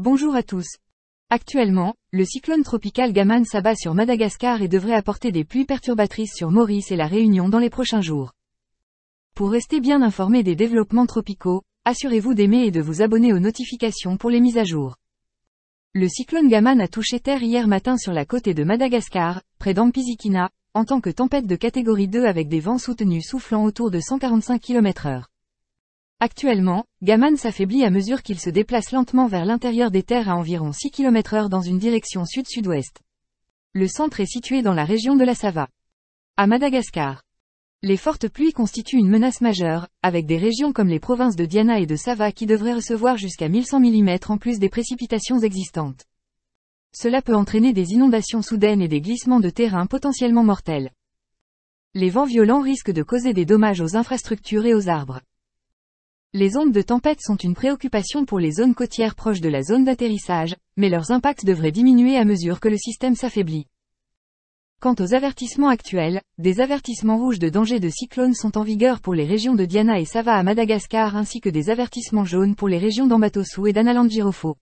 Bonjour à tous. Actuellement, le cyclone tropical Gaman s'abat sur Madagascar et devrait apporter des pluies perturbatrices sur Maurice et la Réunion dans les prochains jours. Pour rester bien informé des développements tropicaux, assurez-vous d'aimer et de vous abonner aux notifications pour les mises à jour. Le cyclone Gaman a touché terre hier matin sur la côte de Madagascar, près d'Ampizikina, en tant que tempête de catégorie 2 avec des vents soutenus soufflant autour de 145 km heure. Actuellement, Gaman s'affaiblit à mesure qu'il se déplace lentement vers l'intérieur des terres à environ 6 km heure dans une direction sud-sud-ouest. Le centre est situé dans la région de la Sava. À Madagascar. Les fortes pluies constituent une menace majeure, avec des régions comme les provinces de Diana et de Sava qui devraient recevoir jusqu'à 1100 mm en plus des précipitations existantes. Cela peut entraîner des inondations soudaines et des glissements de terrain potentiellement mortels. Les vents violents risquent de causer des dommages aux infrastructures et aux arbres. Les ondes de tempête sont une préoccupation pour les zones côtières proches de la zone d'atterrissage, mais leurs impacts devraient diminuer à mesure que le système s'affaiblit. Quant aux avertissements actuels, des avertissements rouges de danger de cyclone sont en vigueur pour les régions de Diana et Sava à Madagascar ainsi que des avertissements jaunes pour les régions d'Ambatosu et d'Analandjirofo.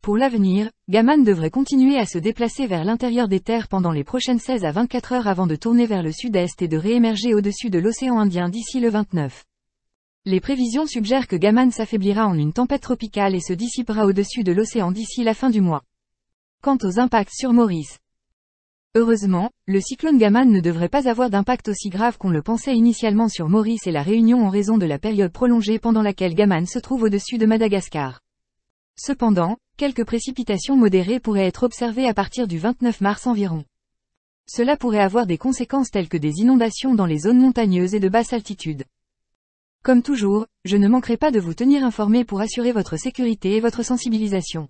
Pour l'avenir, Gaman devrait continuer à se déplacer vers l'intérieur des terres pendant les prochaines 16 à 24 heures avant de tourner vers le sud-est et de réémerger au-dessus de l'océan Indien d'ici le 29. Les prévisions suggèrent que Gaman s'affaiblira en une tempête tropicale et se dissipera au-dessus de l'océan d'ici la fin du mois. Quant aux impacts sur Maurice. Heureusement, le cyclone Gaman ne devrait pas avoir d'impact aussi grave qu'on le pensait initialement sur Maurice et la Réunion en raison de la période prolongée pendant laquelle Gaman se trouve au-dessus de Madagascar. Cependant, quelques précipitations modérées pourraient être observées à partir du 29 mars environ. Cela pourrait avoir des conséquences telles que des inondations dans les zones montagneuses et de basse altitude. Comme toujours, je ne manquerai pas de vous tenir informé pour assurer votre sécurité et votre sensibilisation.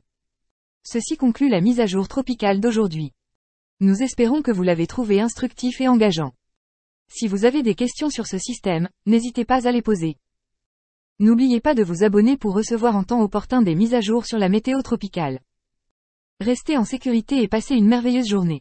Ceci conclut la mise à jour tropicale d'aujourd'hui. Nous espérons que vous l'avez trouvé instructif et engageant. Si vous avez des questions sur ce système, n'hésitez pas à les poser. N'oubliez pas de vous abonner pour recevoir en temps opportun des mises à jour sur la météo tropicale. Restez en sécurité et passez une merveilleuse journée.